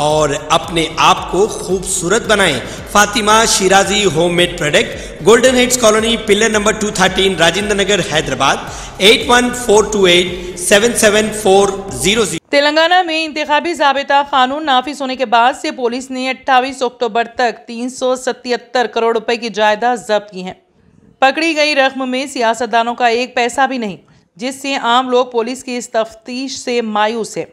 और अपने आप को खूबसूरत बनाएं Fatima Shirazi homemade product golden heads colony pillar number 213 Rajendra Nagar Hyderabad 8142877400 Telangana में इंतबी जबता कानून नाफिज होने के बाद से पुलिस ने 28 अक्टूबर तक तीन करोड़ रुपए की जायदाद जब्त की है पकड़ी गई रकम में सियासतदानों का एक पैसा भी नहीं जिससे आम लोग पुलिस की इस तफ्तीश से मायूस है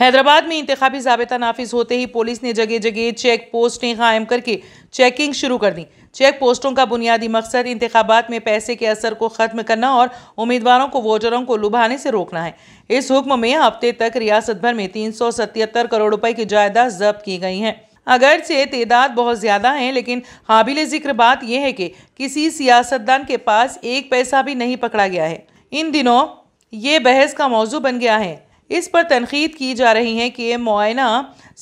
हैदराबाद में इंतबी जबता नाफिज होते ही पुलिस ने जगह जगह चेक पोस्टें कायम करके चेकिंग शुरू कर दी चेक पोस्टों का बुनियादी मकसद इंतबात में पैसे के असर को ख़त्म करना और उम्मीदवारों को वोटरों को लुभाने से रोकना है इस हुक्म में हफ्ते तक रियासत भर में तीन करोड़ रुपए की जायदाद जब्त की गई हैं से तदाद बहुत ज़्यादा हैं लेकिन काबिल ज़िक्र बात यह है कि किसी सियासतदान के पास एक पैसा भी नहीं पकड़ा गया है इन दिनों ये बहस का मौजू बन गया है इस पर तनकीद की जा रही है कि ये मुआयना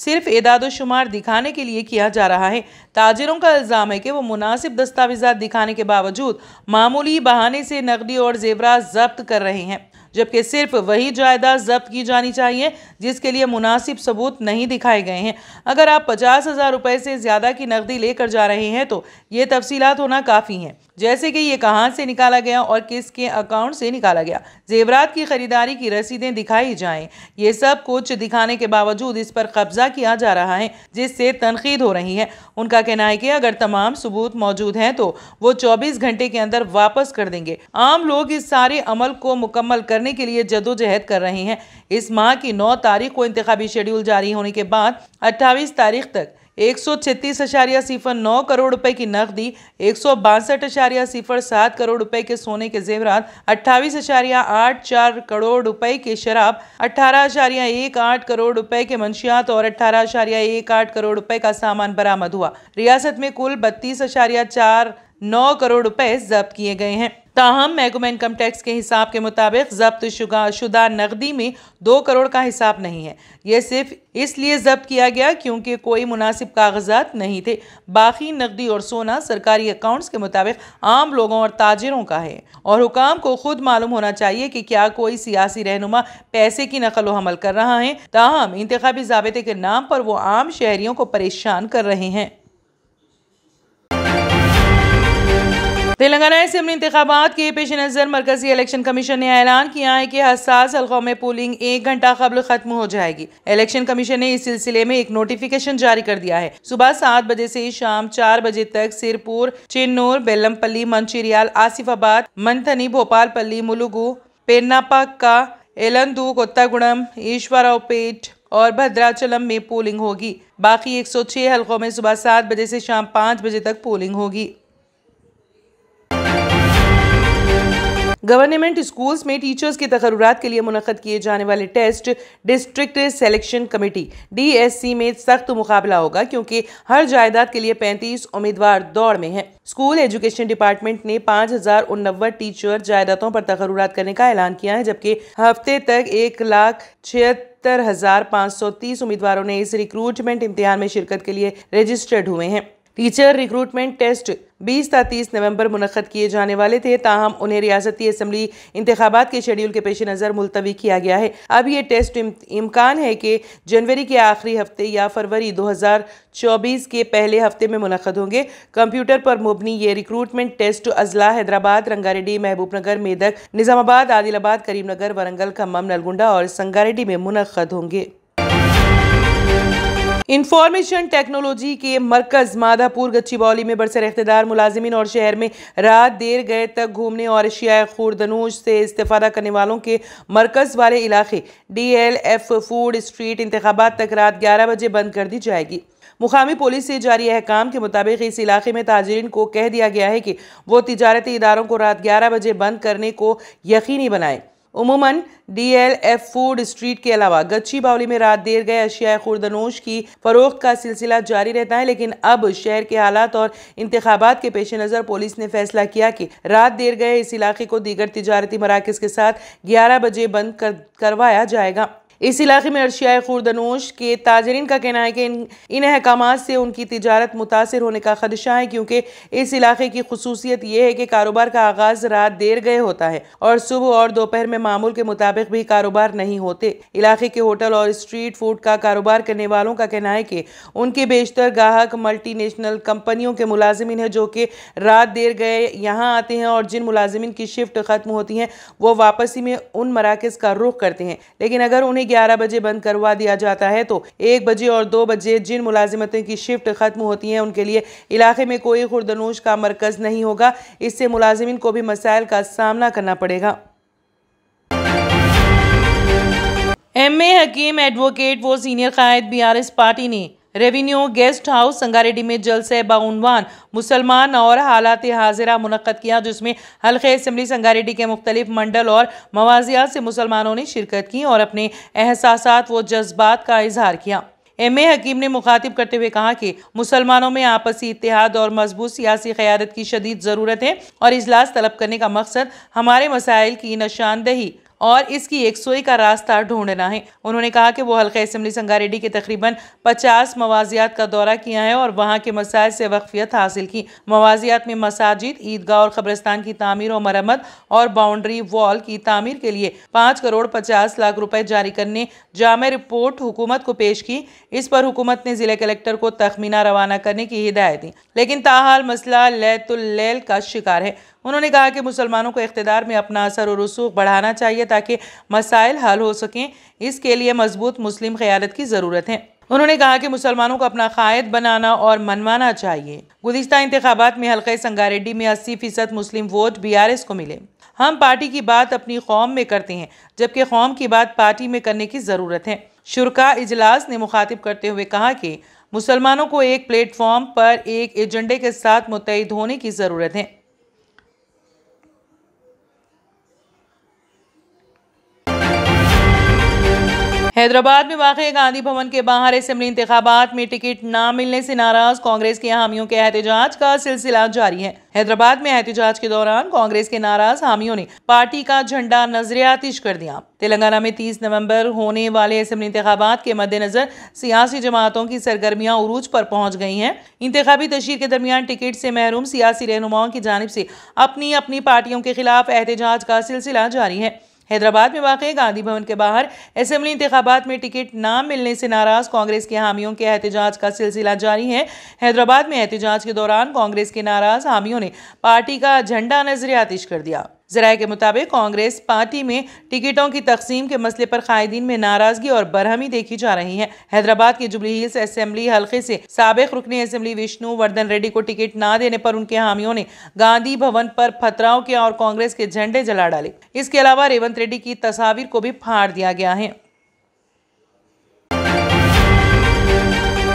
सिर्फ शुमार दिखाने के लिए किया जा रहा है ताजरों का इल्ज़ाम है कि वो मुनासिब दस्तावेजा दिखाने के बावजूद मामूली बहाने से नकदी और जेवरा जब्त कर रहे हैं जबकि सिर्फ वही जायदाद जब्त की जानी चाहिए जिसके लिए मुनासिब सबूत नहीं दिखाए गए हैं अगर आप पचास हज़ार रुपये से ज़्यादा की नकदी लेकर जा रहे हैं तो ये तफसीलात होना काफ़ी हैं जैसे कि ये कहाँ से निकाला गया और किसके अकाउंट से निकाला गया जेवरात की खरीदारी की रसीदें दिखाई जाएं ये सब कुछ दिखाने के बावजूद इस पर कब्जा किया जा रहा है जिससे तनकीद हो रही है उनका कहना है कि अगर तमाम सबूत मौजूद हैं तो वो चौबीस घंटे के अंदर वापस कर देंगे आम लोग इस सारे अमल को मुकम्मल करने के लिए जदोजहद कर रहे हैं इस माह की नौ तारीख को इंतबी शेड्यूल जारी होने के बाद अट्ठाईस तारीख तक एक सौ छत्तीस अशारिया सिफर नौ करोड़ रुपए की नकदी एक सौ बासठ अशारिया सिफर सात करोड़ रुपए के सोने के जेवरात अट्ठावी अशारिया आठ चार करोड़ रुपए के शराब अठारह अशारिया एक आठ करोड़ रुपए के मंशियात और अठारह अशारिया एक आठ करोड़ रुपए का सामान बरामद हुआ रियासत में कुल बत्तीस अशारिया चार नौ करोड़ रुपए जब्त किए गए हैं ताहम महकमा इनकम टैक्स के हिसाब के मुताबिक जब्त शुदा शुदा नकदी में दो करोड़ का हिसाब नहीं है यह सिर्फ इसलिए जब्त किया गया क्योंकि कोई मुनासिब कागजात नहीं थे बाकी नकदी और सोना सरकारी अकाउंट्स के मुताबिक आम लोगों और ताजरों का है और हुकाम को खुद मालूम होना चाहिए कि क्या कोई सियासी रहनुमा पैसे की नकल हमल कर रहा है ताहम इंतबी जबते के नाम पर वो आम शहरियों को परेशान कर रहे हैं तेलंगाना असम्बली इंतबात के पेश नज़र मरकजी इलेक्शन कमीशन ने ऐलान किया है कि हसास हल्कों में पोलिंग एक घंटा कबल खत्म हो जाएगी इलेक्शन कमीशन ने इस सिलसिले में एक नोटिफिकेशन जारी कर दिया है सुबह सात बजे से शाम चार बजे तक सिरपुर चिन्नूर बेलमपल्ली मंचरियाल आसिफाबाद मंथनी भोपालपल्ली मुलुगु पेन्नापाक्का एलंदू कोत्तागुड़म ईश्वरावपेट और भद्राचलम में पोलिंग होगी बाकी 106 हलकों में सुबह सात बजे से शाम पाँच बजे तक पोलिंग होगी गवर्नमेंट स्कूल्स में टीचर्स के तकरूरत के लिए मुनद किए जाने वाले test district selection committee DSC में सख्त मुकाबला होगा क्योंकि हर जायदाद के लिए पैंतीस उम्मीदवार दौड़ में हैं स्कूल एजुकेशन डिपार्टमेंट ने पाँच हजार उननवे टीचर जायदादों पर तकरूरत करने का ऐलान किया है जबकि हफ्ते तक एक लाख छिहत्तर हजार पाँच सौ तीस उम्मीदवारों ने इस रिक्रूटमेंट इम्तिहान में शिरकत के लिए रजिस्टर्ड हुए हैं टीचर रिक्रूटमेंट टेस्ट बीस ता तीस नवंबर मुनद किए जाने वाले थे ताहम उन्हें रियासती असम्बली इंतबात के शेड्यूल के पेश नज़र मुलतवी किया गया है अब ये टेस्ट इम्कान है कि जनवरी के आखिरी हफ्ते या फरवरी दो हज़ार चौबीस के पहले हफ्ते में मुनद होंगे कंप्यूटर पर मुबनी ये रिक्रूटमेंट टेस्ट अजला हैदराबाद रंगारेडी महबूब नगर मेदक निज़ामाबाद आदिलाबाद करीमनगर वरंगल खम्मम नलगुंडा और संगारेडी में मुनद होंगे इंफॉर्मेशन टेक्नोलॉजी के मरकज़ माधापुर गच्चीबौली में बरसर अख्तदार मुलाजमिन और शहर में रात देर गए तक घूमने और एशियाई खुरदनूज से इस्ता करने वालों के मरकज़ वाले इलाके D L F food street इंतबात तक रात ग्यारह बजे बंद कर दी जाएगी मुकामी पुलिस से जारी अहकाम के मुताबिक इस इलाके में ताजरीन को कह दिया गया है कि वो तजारती इदारों को रात ग्यारह बजे बंद करने को यकीनी बनाएं उमूमन डीएलएफ फूड स्ट्रीट के अलावा गच्ची बावली में रात देर गए अशिया खुर्दनोश की फरोख्त का सिलसिला जारी रहता है लेकिन अब शहर के हालात और इंतबात के पेश नज़र पुलिस ने फैसला किया कि रात देर गए इस इलाके को दीगर तजारती मराकज़ के साथ ग्यारह बजे बंद कर, करवाया जाएगा इस इलाके में अर्शियाई खुरदनोश के ताजरीन का कहना है कि इन इन अहकाम से उनकी तजारत मुतासर होने का खदशा है क्योंकि इस इलाके की खसूसियत यह है कि कारोबार का आगाज रात देर गए होता है और सुबह और दोपहर में मामूल के मुताबिक भी कारोबार नहीं होते इलाके के होटल और स्ट्रीट फूड का कारोबार करने वालों का कहना है कि उनके बेशतर गाहक मल्टी नेशनल कंपनियों के मुलाजमिन हैं जो कि रात देर गए यहाँ आते हैं और जिन मुलाजमिन की शिफ्ट खत्म होती हैं वो वापसी में उन मराकज़ का रुख करते हैं लेकिन अगर उन्हें ग्यारह बजे बंद करवा दिया जाता है तो एक बजे और दो बजे जिन मुलाजिमतों की शिफ्ट खत्म होती हैं उनके लिए इलाके में कोई खुरदनोश का मरकज़ नहीं होगा इससे मुलाजिम को भी मसाइल का सामना करना पड़ेगा एम ए हकीम एडवोकेट वो सीनियर कायद बी आर एस पार्टी ने रेवेन्यू गेस्ट हाउस संगारेडी में जलसे बाउनवान मुसलमान और हालात हाजिरा मुनद किया जिसमें हल्के इसम्बली संगारेडी के मुख्तलिफ मंडल और मवाजियात से मुसलमानों ने शिरकत की और अपने एहसास व जज्बात का इजहार किया एम ए हकीम ने मुखातिब करते हुए कहा कि मुसलमानों में आपसी इतिहाद और मजबूत सियासी क्यादत की शदीद ज़रूरत है और इजलास तलब करने का मकसद हमारे मसाइल की निशानदही और इसकी एक सोई का रास्ता ढूंढना है उन्होंने कहा कि वो हल्का इसम्बली संगारेड्डी के तकरीबन पचास मवाजियात का दौरा किया है और वहाँ के मसाइल से वक्फियत हासिल की मवाजियात में मसाजिद ईदगाह और कब्रस्तान की तमीर और मरम्मत और बाउंड्री वॉल की तमीर के लिए पाँच करोड़ पचास लाख रुपए जारी करने जाम रिपोर्ट हुकूमत को पेश की इस पर हुकूमत ने जिला कलेक्टर को तखमीना रवाना करने की हिदायत दी लेकिन ताहाल मसला लैतुल्लैल का शिकार है उन्होंने कहा कि मुसलमानों को इकतदार में अपना असर और रसूख बढ़ाना चाहिए ताकि मसाइल हल हो सकें इसके लिए मजबूत मुस्लिम क़्यादत की ज़रूरत है उन्होंने कहा कि मुसलमानों को अपना कायद बनाना और मनवाना चाहिए गुजशत इंतबात में हल्के संगारेड्डी में अस्सी फीसद Muslim vote B R S को मिले हम पार्टी की बात अपनी कौम में करते हैं जबकि कौम की बात पार्टी में करने की ज़रूरत है शुरा इजलास ने मुखातिब करते हुए कहा कि मुसलमानों को एक प्लेटफॉर्म पर एक एजेंडे के साथ मुतहद होने की ज़रूरत है हैदराबाद में वाक़ गांधी भवन के बाहर असम्बली इंतबात में टिकट न मिलने से नाराज कांग्रेस के हामियों के एहतजाज का सिलसिला जारी है हैदराबाद में एहतजाज के दौरान कांग्रेस के नाराज हामियों ने पार्टी का झंडा आतिश कर दिया तेलंगाना में 30 नवंबर होने वाले असम्बली इंतबात के मद्देनजर सियासी जमातों की सरगर्मियां उरूज पर पहुंच गई हैं इंतबी तशहर के दरमियान टिकट से महरूम सियासी रहनुमाओं की जानब से अपनी अपनी पार्टियों के खिलाफ एहतजाज का सिलसिला जारी है हैदराबाद में वाक़ गांधी भवन के बाहर असम्बली इंतबात में टिकट न मिलने से नाराज़ कांग्रेस के हामियों के एहतजाज का सिलसिला जारी है हैदराबाद में एहतजाज के दौरान कांग्रेस के नाराज़ हामियों ने पार्टी का झंडा नजर आतिश कर दिया जराये के मुताबिक कांग्रेस पार्टी में टिकटों की तकसीम के मसले पर कायदीन में नाराजगी और बरहमी देखी जा रही है हैदराबाद के जुबली हिल्स असम्बली हल्के से सबक रुकने असम्बली विष्णु वर्धन रेड्डी को टिकट ना देने पर उनके हामियों ने गांधी भवन पर फतराव किया और कांग्रेस के झंडे जला डाले इसके अलावा रेवंत रेड्डी की तस्वीर को भी फाड़ दिया गया है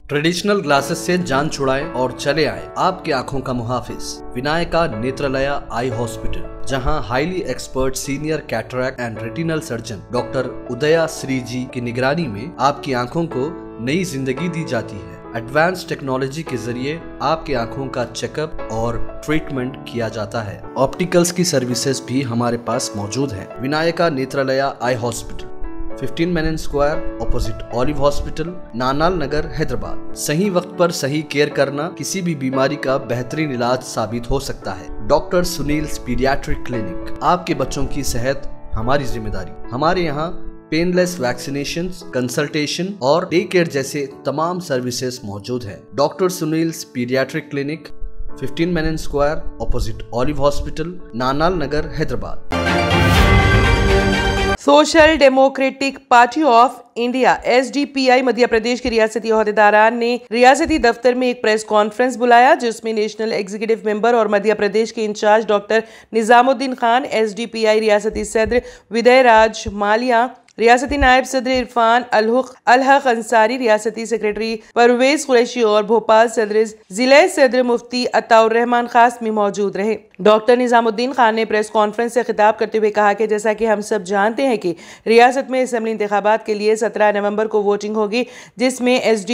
ट्रेडिशनल ग्लासेस से जान छुड़ाएं और चले आए आपकी आंखों का मुहाफिज विनायका नेत्रालया आई हॉस्पिटल जहां highly expert senior cataract and retinal surgeon doctor Udaya Shri जी की निगरानी में आपकी आंखों को नई जिंदगी दी जाती है एडवांस टेक्नोलॉजी के जरिए आपके आंखों का चेकअप और ट्रीटमेंट किया जाता है ऑप्टिकल्स की सर्विसेज भी हमारे पास मौजूद है Vinayaka Netralaya eye hospital fifteen मैनन square opposite olive hospital Nanal Nagar Hyderabad सही वक्त पर सही केयर करना किसी भी बीमारी का बेहतरीन इलाज साबित हो सकता है डॉक्टर सुनील पीडियाट्रिक क्लिनिक आपके बच्चों की सेहत हमारी जिम्मेदारी हमारे यहाँ पेनलेस वैक्सीनेशन कंसल्टेशन और डे केयर जैसे तमाम सर्विसेज मौजूद है डॉक्टर सुनील पीडियाट्रिक क्लिनिक मैन मैनन square opposite olive hospital Nanal Nagar Hyderabad social democratic party of India एस मध्य प्रदेश के रियासती अहदेदारान ने रियासती दफ्तर में एक प्रेस कॉन्फ्रेंस बुलाया जिसमें नेशनल एग्जीक्यूटिव मेंबर और मध्य प्रदेश के इंचार्ज डॉक्टर निजामुद्दीन खान आई रियासती सदर विदय राज मालिया रियासती नायब सदर इरफान अलहक अंसारी रियासती सेक्रेटरी परवेज कुरैशी और भोपाल सदर जिले सदर मुफ्ती अताउररहमान खास में मौजूद रहे डॉक्टर निजामुद्दीन खान ने प्रेस कॉन्फ्रेंस से खिताब करते हुए कहा कि जैसा कि हम सब जानते हैं कि रियासत में इसम्बली इंतबात के लिए सत्रह नवम्बर को वोटिंग होगी जिसमें एस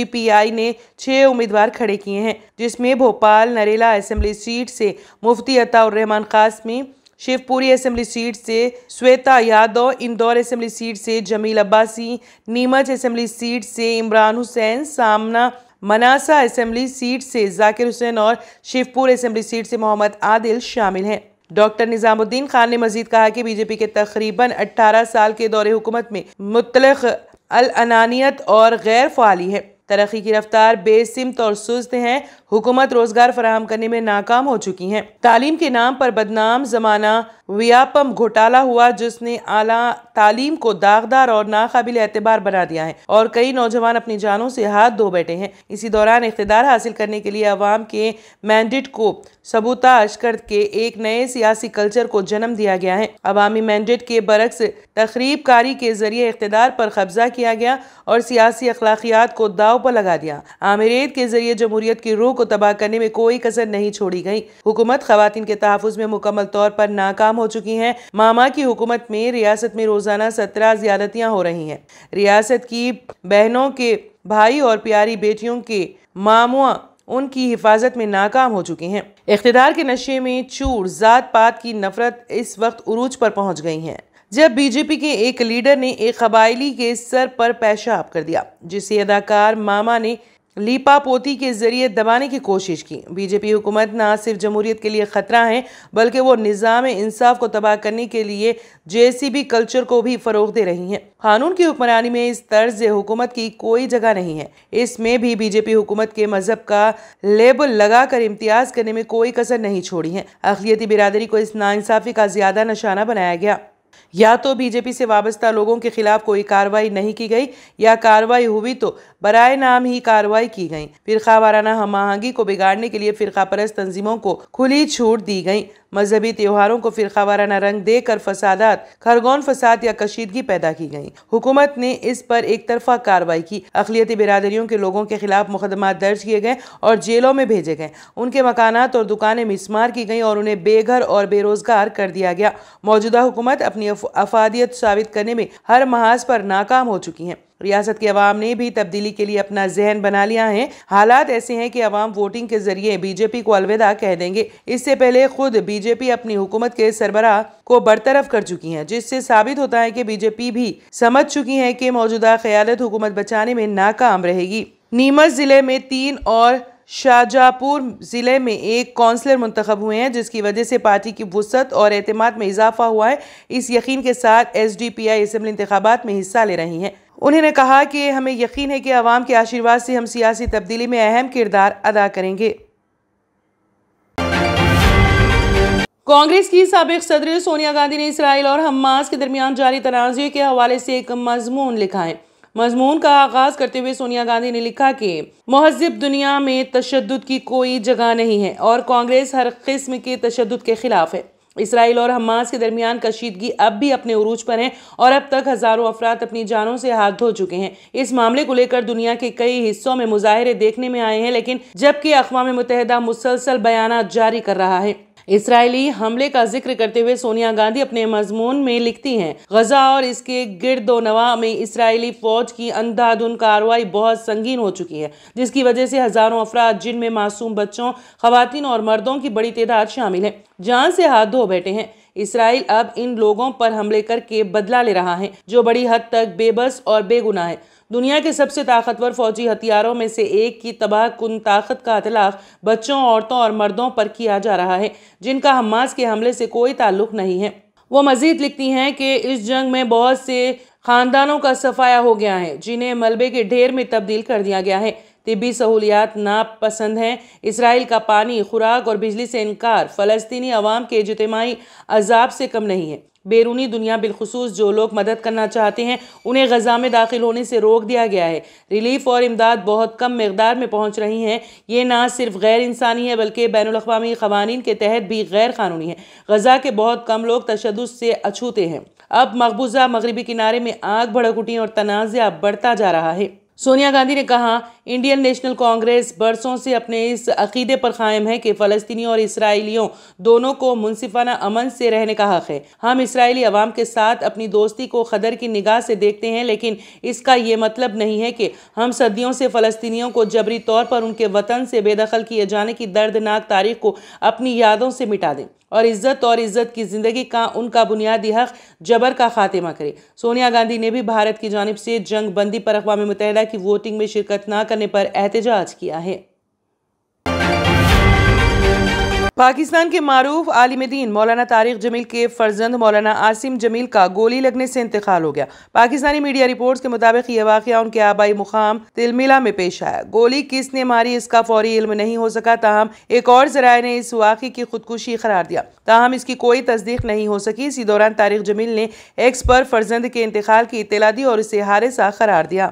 ने छः उम्मीदवार खड़े किए हैं जिसमें भोपाल नरेला असम्बली सीट से मुफ्ती रहमान खास में शिवपुरी असम्बली सीट से श्वेता यादव इंदौर असम्बली सीट से जमील अब्बासी नीमच असम्बली सीट से इमरान हुसैन सामना मनासा असम्बली सीट से जाकिर हुसैन और शिवपुर असम्बली सीट से मोहम्मद आदिल शामिल हैं डॉक्टर निज़ामुद्दीन खान ने मजीद कहा कि बीजेपी के तकरीबन 18 साल के दौरे हुकूमत में मुतलक अलानियत और गैर फाली है तरक्की की रफ्तार बेसिमत और सुस्त हैं हुकूमत रोजगार फराहम करने में नाकाम हो चुकी है तालीम के नाम पर बदनाम जमाना व्यापम घोटाला हुआ जिसने आला तालीम को दागदार और नाकबिल एतबार बना दिया है और कई नौजवान अपनी जानों से हाथ धो बैठे हैं इसी दौरान इकतदार हासिल करने के लिए अवाम के मैंडेट को सबूताश करके एक नए सियासी कल्चर को जन्म दिया गया है अवामी मैंडेट के बरक्स तकरीब कारी के जरिए इकतदार पर कब्जा किया गया और सियासी अखलाकियात को दाव पर लगा दिया आमिरेत के जरिए जमहूरियत की रूह को तबाह करने में कोई कसर नहीं छोड़ी गई हुकूमत खातन के तहफ़ में मुकम्मल तौर पर नाकाम हो चुकी है मामा की हुकूमत में रियासत में रोज़ाना सत्रह ज्यादतियाँ हो रही हैं रियासत की बहनों के भाई और प्यारी बेटियों के मामुआ उनकी हिफाजत में नाकाम हो चुके हैं इकतदार के नशे में चूर ज़ात पात की नफरत इस वक्त उरूज पर पहुंच गई हैं जब बीजेपी के एक लीडर ने एक कबायली के सर पर पेशाब कर दिया जिसे अदाकार मामा ने लीपा पोती के जरिए दबाने की कोशिश की बीजेपी हुकूमत ना सिर्फ जमहूरियत के लिए ख़तरा है बल्कि वो निज़ाम इंसाफ को तबाह करने के लिए जेसीबी कल्चर को भी फ़रोग दे रही हैं कानून की हुक्मरानी में इस तर्ज हुकूमत की कोई जगह नहीं है इसमें भी बीजेपी हुकूमत के मजहब का लेबल लगाकर इम्तियाज करने में कोई कसर नहीं छोड़ी है अखिलती बिरादरी को इस नाानसाफ़ी का ज़्यादा निशाना बनाया गया या तो बीजेपी से वाबस्ता लोगों के खिलाफ कोई कार्रवाई नहीं की गई या कार्रवाई हुई तो बरए नाम ही कार्रवाई की गई फिरका वाराना आहंगी को बिगाड़ने के लिए फिरका परस्त तंजीमों को खुली छूट दी गई मजहबी त्योहारों को फिरका वाराना रंग देकर फसादात खरगोन फसाद या कशीदगी पैदा की गई हुकूमत ने इस पर एक तरफा कार्रवाई की अखिलती बिरादरियों के लोगों के खिलाफ मुकदमा दर्ज किए गए और जेलों में भेजे गए उनके मकान और दुकानें मिसमार की गई और उन्हें बेघर और बेरोजगार कर दिया गया मौजूदा हुकूमत अपनी अफादियत साबित करने में हर महाज पर नाकाम हो चुकी हैं रियासत की आवाम ने भी तब्दीली के लिए अपना जहन बना लिया है हालात ऐसे हैं कि आवाम वोटिंग के जरिए बीजेपी को अलविदा कह देंगे इससे पहले खुद बीजेपी अपनी हुकूमत के सरबराह को बरतरफ कर चुकी है जिससे साबित होता है कि बीजेपी भी समझ चुकी है कि मौजूदा क्यादत हुकूमत बचाने में नाकाम रहेगी नीमच जिले में तीन और शाहजहाँपुर ज़िले में एक कौंसलर मुंतखब हुए हैं जिसकी वजह से पार्टी की वसत और अहतमाद में इजाफा हुआ है इस यकीन के साथ S D P I assembly इंतबात में हिस्सा ले रही हैं उन्होंने कहा कि हमें यकीन है कि आवाम के आशीर्वाद से हम सियासी तब्दीली में अहम किरदार अदा करेंगे कांग्रेस की सबक सदर सोनिया गांधी ने इसराइल और हमास के दरमियान जारी तनाज़े के हवाले से एक मजमून लिखा है मजमून का आगाज करते हुए सोनिया गांधी ने लिखा कि महजब दुनिया में तशद की कोई जगह नहीं है और कांग्रेस हर किस्म के तशद के खिलाफ है इसराइल और हमास के दरमियान कशीदगी अब भी अपने उरूज पर है और अब तक हज़ारों अफराद अपनी जानों से हाथ धो चुके हैं इस मामले को लेकर दुनिया के कई हिस्सों में मुजाहरे देखने में आए हैं लेकिन जबकि अकवा मुतहदा मुसलसल बयान जारी कर रहा है इसराइली हमले का जिक्र करते हुए सोनिया गांधी अपने मजमून में लिखती हैं गजा और इसके गिरदो नवा में इसराइली फौज की अंधाधुन कार्रवाई बहुत संगीन हो चुकी है जिसकी वजह से हजारों अफराद जिनमें मासूम बच्चों खुवान और मर्दों की बड़ी तादाद शामिल है जान से हाथ धो बैठे हैं इसराइल अब इन लोगों पर हमले करके बदला ले रहा है जो बड़ी हद तक बेबस और बेगुनाह है दुनिया के सबसे ताकतवर फौजी हथियारों में से एक की तबाह कुन ताकत का अतलाफ बच्चों औरतों और मर्दों पर किया जा रहा है जिनका हमास के हमले से कोई ताल्लुक नहीं है वो मजीद लिखती हैं कि इस जंग में बहुत से खानदानों का सफाया हो गया है जिन्हें मलबे के ढेर में तब्दील कर दिया गया है तबी सहूलियात नापसंद हैं इसराइल का पानी खुराक और बिजली से इनकार फ़लस्तनी अवाम के इजतमाही अजाब से कम नहीं है बैरूनी दुनिया बिलखसूस जो लोग मदद करना चाहते हैं उन्हें गजा में दाखिल होने से रोक दिया गया है रिलीफ और इमदाद बहुत कम मकदार में पहुँच रही हैं ये ना सिर्फ गैर इंसानी है बल्कि बैन अवी कवानीन के तहत भी गैर कानूनी है गजा के बहुत कम लोग तशद से अछूते हैं अब मकबूजा मगरबी किनारे में आग भड़क उठी और तनाज़ा बढ़ता जा रहा है सोनिया गांधी ने कहा इंडियन नेशनल कांग्रेस बरसों से अपने इस अकीदे पर कायम है कि फ़लस्तीनी और इसराइलियों दोनों को मुनसिफाना अमन से रहने का हक़ है हम इसराइली अवाम के साथ अपनी दोस्ती को कदर की निगाह से देखते हैं लेकिन इसका ये मतलब नहीं है कि हम सदियों से फलस्तनीों को जबरी तौर पर उनके वतन से बेदखल किए जाने की दर्दनाक तारीख को अपनी यादों से मिटा दें और इज़्ज़त और इज़्ज़त की ज़िंदगी का उनका बुनियादी हक जबर का खात्मा करे सोनिया गांधी ने भी भारत की जानब से जंग बंदी पर अकवा मुतहदा की वोटिंग में शिरकत ना करने पर एहतजाज किया है पाकिस्तान के मरूफ आलिम दीन मौलाना तारिक जमील के फर्जंद मौलाना आसिम जमील का गोली लगने से इंतकाल हो गया पाकिस्तानी मीडिया रिपोर्ट्स के मुताबिक यह वाक़ उनके आबाई मुकाम तिलमिला में पेश आया गोली किसने मारी इसका फौरी इल्म नहीं हो सका ताहम एक और जराये ने इस वाक़े की खुदकुशी करार दिया ताहम इसकी कोई तस्दीक नहीं हो सकी इसी दौरान तारिक जमील ने एक्स पर फर्जंद के इंतकाल की इतला दी और इसे हारिसा करार दिया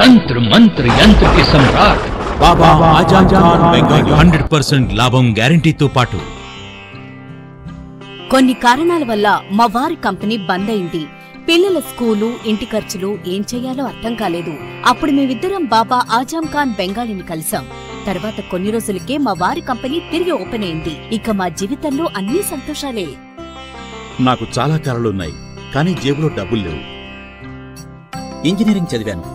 तंत्र मंत्र यंत्र के सम्राट హండ్రెడ్ పర్సెంట్ లాభం గ్యారంటీతో పాటు కొన్ని కారణాల వల్ల మా వారి కంపెనీ బంద్ అయింది పిల్లల స్కూలు ఇంటి ఖర్చులు ఏం చేయాలో అర్థం కాలేదు అప్పుడు మేమిద్దరం బాబా ఆజాం ఖాన్ బెంగాలీని కలిసాం తర్వాత కొన్ని రోజులకే మా వారి కంపెనీ తిరిగి ఓపెన్ అయింది ఇక మా జీవితంలో అన్ని సంతోషాలే నాకు చాలా కళలున్నాయి కానీ జేబులో డబ్బులు లేవు ఇంజనీరింగ్ చదివాను